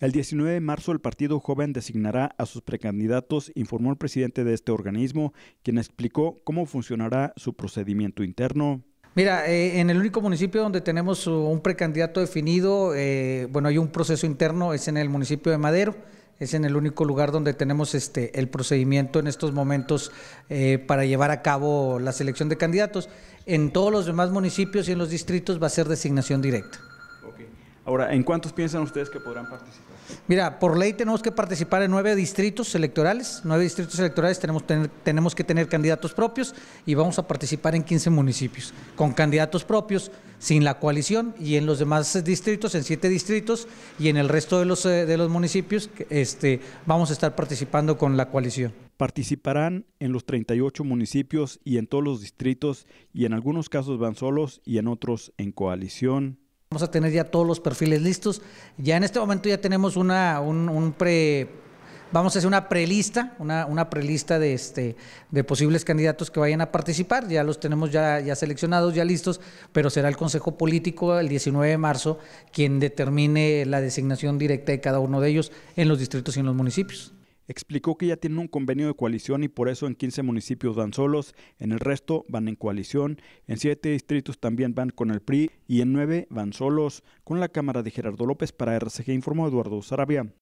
El 19 de marzo el Partido Joven designará a sus precandidatos, informó el presidente de este organismo, quien explicó cómo funcionará su procedimiento interno. Mira, eh, en el único municipio donde tenemos un precandidato definido, eh, bueno, hay un proceso interno, es en el municipio de Madero es en el único lugar donde tenemos este el procedimiento en estos momentos eh, para llevar a cabo la selección de candidatos. En todos los demás municipios y en los distritos va a ser designación directa. Ahora, ¿en cuántos piensan ustedes que podrán participar? Mira, por ley tenemos que participar en nueve distritos electorales. Nueve distritos electorales tenemos, que tener candidatos propios y vamos a participar en 15 municipios con candidatos propios, sin la coalición y en los demás distritos, en siete distritos y en el resto de los, eh, municipios este, vamos a estar participando con la coalición. Participarán en los 38 municipios y en todos los distritos y en algunos casos van solos y en otros en coalición Vamos a tener ya todos los perfiles listos. Ya en este momento ya tenemos una, un, pre... Vamos a hacer una prelista, una, una prelista de, este, de posibles candidatos que vayan a participar. Ya los tenemos ya, ya seleccionados, ya listos, pero será el Consejo Político el 19 de marzo quien determine la designación directa de cada uno de ellos en los distritos y en los municipios explicó que ya tienen un convenio de coalición y por eso en 15 municipios van solos, en el resto van en coalición, en 7 distritos también van con el PRI y en 9 van solos, con la Cámara de Gerardo López para RCG informó Eduardo Sarabia.